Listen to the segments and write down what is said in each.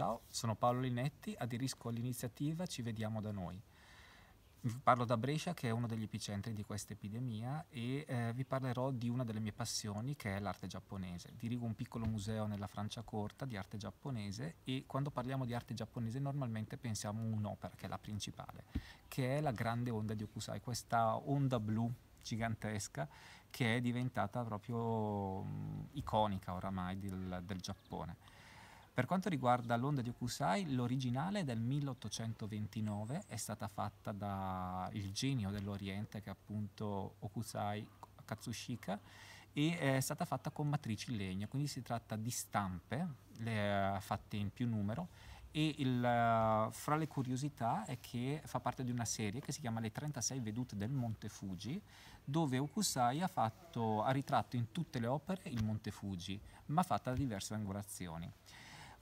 Ciao, sono Paolo Linetti, aderisco all'iniziativa Ci vediamo da noi. parlo da Brescia che è uno degli epicentri di questa epidemia e eh, vi parlerò di una delle mie passioni che è l'arte giapponese. Dirigo un piccolo museo nella Francia Corta di arte giapponese e quando parliamo di arte giapponese normalmente pensiamo a un'opera che è la principale, che è la grande onda di Okusai, questa onda blu gigantesca che è diventata proprio mh, mm, iconica oramai del, del Giappone. Per quanto riguarda l'onda di Okusai, l'originale del 1829 è stata fatta dal genio dell'Oriente, che è appunto Okusai Katsushika, e è stata fatta con matrici in legno, quindi si tratta di stampe le, eh, fatte in più numero e il, eh, fra le curiosità è che fa parte di una serie che si chiama Le 36 vedute del Monte Fuji, dove Okusai ha, fatto, ha ritratto in tutte le opere il Monte Fuji, ma fatta da diverse angolazioni.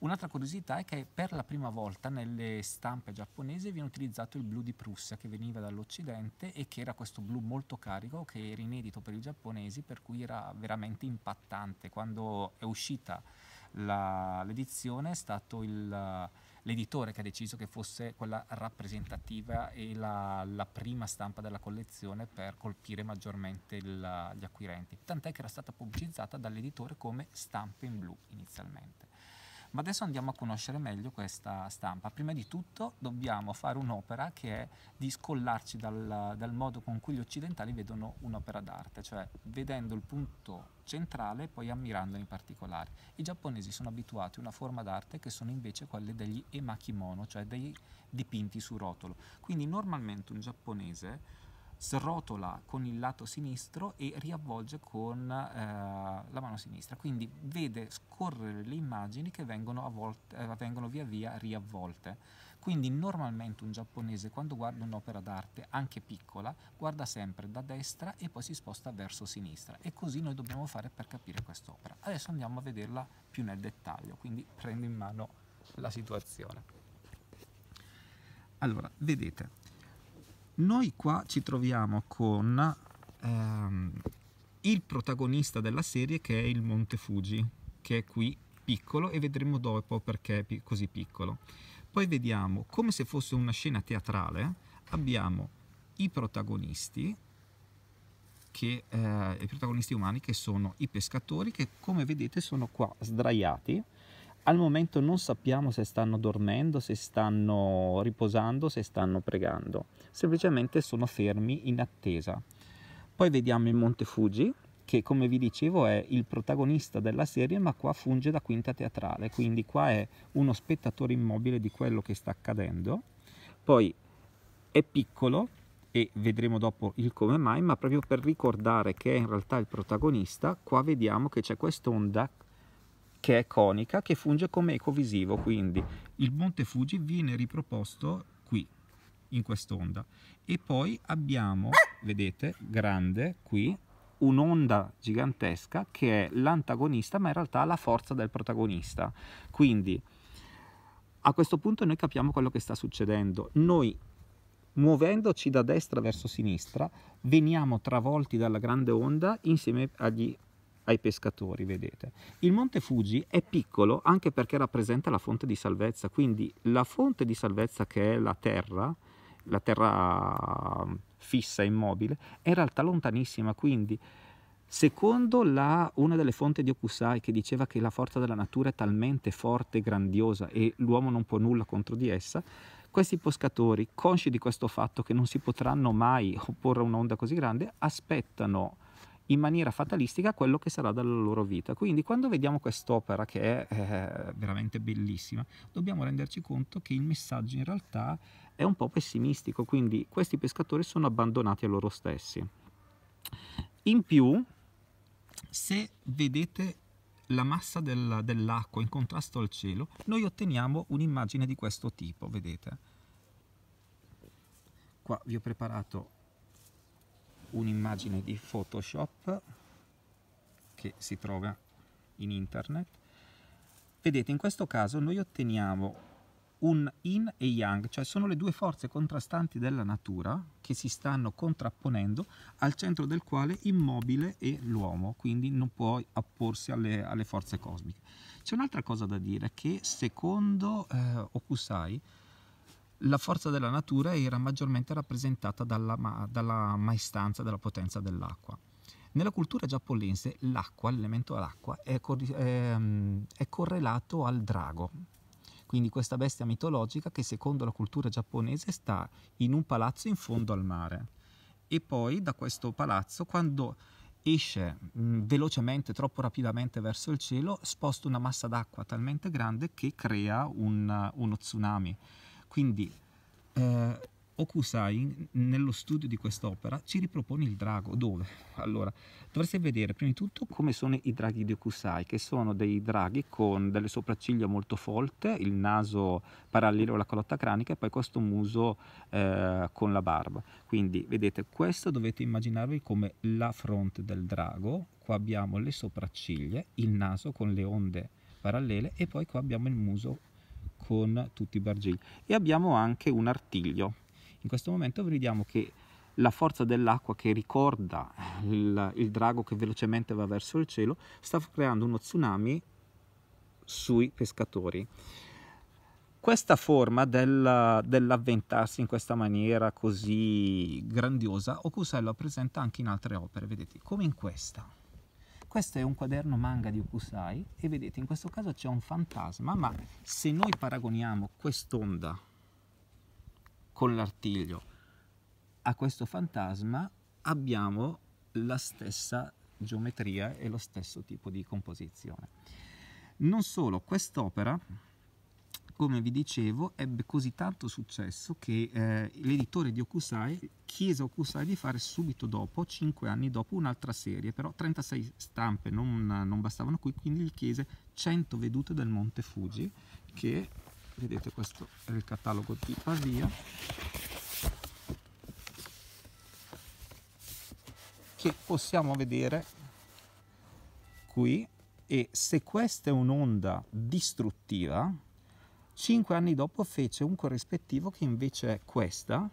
Un'altra curiosità è che per la prima volta nelle stampe giapponesi viene utilizzato il blu di Prussia che veniva dall'Occidente e che era questo blu molto carico che era inedito per i giapponesi per cui era veramente impattante. Quando è uscita la, l'edizione è stato il, l'editore che ha deciso che fosse quella rappresentativa e la, la prima stampa della collezione per colpire maggiormente il, gli acquirenti, tant'è che era stata pubblicizzata dall'editore come stampa in blu inizialmente. Ma adesso andiamo a conoscere meglio questa stampa. Prima di tutto dobbiamo fare un'opera che è di scollarci dal, dal modo con cui gli occidentali vedono un'opera d'arte, cioè vedendo il punto centrale e poi ammirandolo in particolare. I giapponesi sono abituati a una forma d'arte che sono invece quelle degli emakimono, cioè dei dipinti su rotolo. Quindi normalmente un giapponese srotola con il lato sinistro e riavvolge con eh, la mano sinistra, quindi vede scorrere le immagini che vengono, avvolte, eh, vengono via via riavvolte. Quindi normalmente un giapponese quando guarda un'opera d'arte, anche piccola, guarda sempre da destra e poi si sposta verso sinistra e così noi dobbiamo fare per capire quest'opera. Adesso andiamo a vederla più nel dettaglio, quindi prendo in mano la situazione. Allora, vedete, noi qua ci troviamo con ehm, il protagonista della serie che è il Monte Fuji, che è qui piccolo e vedremo dopo perché è così piccolo. Poi vediamo, come se fosse una scena teatrale, abbiamo i protagonisti, che, eh, i protagonisti umani che sono i pescatori che come vedete sono qua sdraiati al momento non sappiamo se stanno dormendo, se stanno riposando, se stanno pregando, semplicemente sono fermi in attesa. Poi vediamo il Monte Fuji, che come vi dicevo è il protagonista della serie, ma qua funge da quinta teatrale, quindi qua è uno spettatore immobile di quello che sta accadendo. Poi è piccolo e vedremo dopo il come mai, ma proprio per ricordare che è in realtà il protagonista, qua vediamo che c'è quest'onda che è conica, che funge come ecovisivo, quindi il Monte Fuji viene riproposto qui, in quest'onda. E poi abbiamo, vedete, grande qui, un'onda gigantesca che è l'antagonista, ma in realtà la forza del protagonista. Quindi a questo punto noi capiamo quello che sta succedendo. Noi muovendoci da destra verso sinistra veniamo travolti dalla grande onda insieme agli ai pescatori, vedete. Il Monte Fuji è piccolo anche perché rappresenta la fonte di salvezza, quindi la fonte di salvezza che è la terra, la terra mm, fissa, immobile, è in realtà lontanissima, quindi secondo la, una delle fonti di Okusai che diceva che la forza della natura è talmente forte e grandiosa e l'uomo non può nulla contro di essa, questi pescatori, consci di questo fatto che non si potranno mai opporre a un'onda così grande, aspettano in maniera fatalistica quello che sarà della loro vita. Quindi quando vediamo quest'opera che è eh, veramente bellissima, dobbiamo renderci conto che il messaggio in realtà è un po' pessimistico, quindi questi pescatori sono abbandonati a loro stessi. In più, se vedete la massa del, dell'acqua in contrasto al cielo, noi otteniamo un'immagine di questo tipo, vedete? Qua vi ho preparato un'immagine di Photoshop che si trova in internet. Vedete, in questo caso noi otteniamo un yin e yang, cioè sono le due forze contrastanti della natura che si stanno contrapponendo, al centro del quale immobile è l'uomo, quindi non può opporsi alle, alle forze cosmiche. C'è un'altra cosa da dire, che secondo eh, Okusai, la forza della natura era maggiormente rappresentata dalla, ma, dalla maestanza, dalla potenza dell'acqua. Nella cultura giapponese l'acqua, l'elemento acqua, è, co- è, ehm, è correlato al drago, quindi questa bestia mitologica che secondo la cultura giapponese sta in un palazzo in fondo al mare. E poi da questo palazzo, quando esce mh, mm, velocemente, troppo rapidamente verso il cielo, sposta una massa d'acqua talmente grande che crea un, uno tsunami. Quindi eh, Okusai nello studio di quest'opera ci ripropone il drago. Dove? Allora, dovreste vedere prima di tutto come sono i draghi di Okusai, che sono dei draghi con delle sopracciglia molto folte, il naso parallelo alla calotta cranica e poi questo muso eh, con la barba. Quindi vedete, questo dovete immaginarvi come la fronte del drago, qua abbiamo le sopracciglia, il naso con le onde parallele e poi qua abbiamo il muso con tutti i bargigli e abbiamo anche un artiglio in questo momento vediamo che la forza dell'acqua che ricorda il, il, drago che velocemente va verso il cielo sta creando uno tsunami sui pescatori. Questa forma del, dell'avventarsi in questa maniera così grandiosa, Okusello presenta anche in altre opere, vedete, come in questa. Questo è un quaderno manga di Okusai e vedete in questo caso c'è un fantasma, ma se noi paragoniamo quest'onda con l'artiglio a questo fantasma abbiamo la stessa geometria e lo stesso tipo di composizione. Non solo, quest'opera come vi dicevo, ebbe così tanto successo che eh, l'editore di Okusai chiese a Okusai di fare subito dopo, 5 anni dopo, un'altra serie, però 36 stampe non, non bastavano qui, quindi gli chiese 100 vedute del Monte Fuji, che vedete questo è il catalogo di Pavia, che possiamo vedere qui e se questa è un'onda distruttiva, Cinque anni dopo fece un corrispettivo che invece è questa,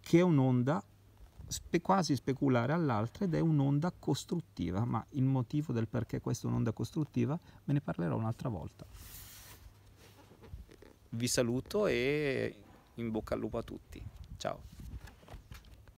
che è un'onda spe quasi speculare all'altra ed è un'onda costruttiva, ma il motivo del perché questa è un'onda costruttiva ve ne parlerò un'altra volta. Vi saluto e in bocca al lupo a tutti. Ciao.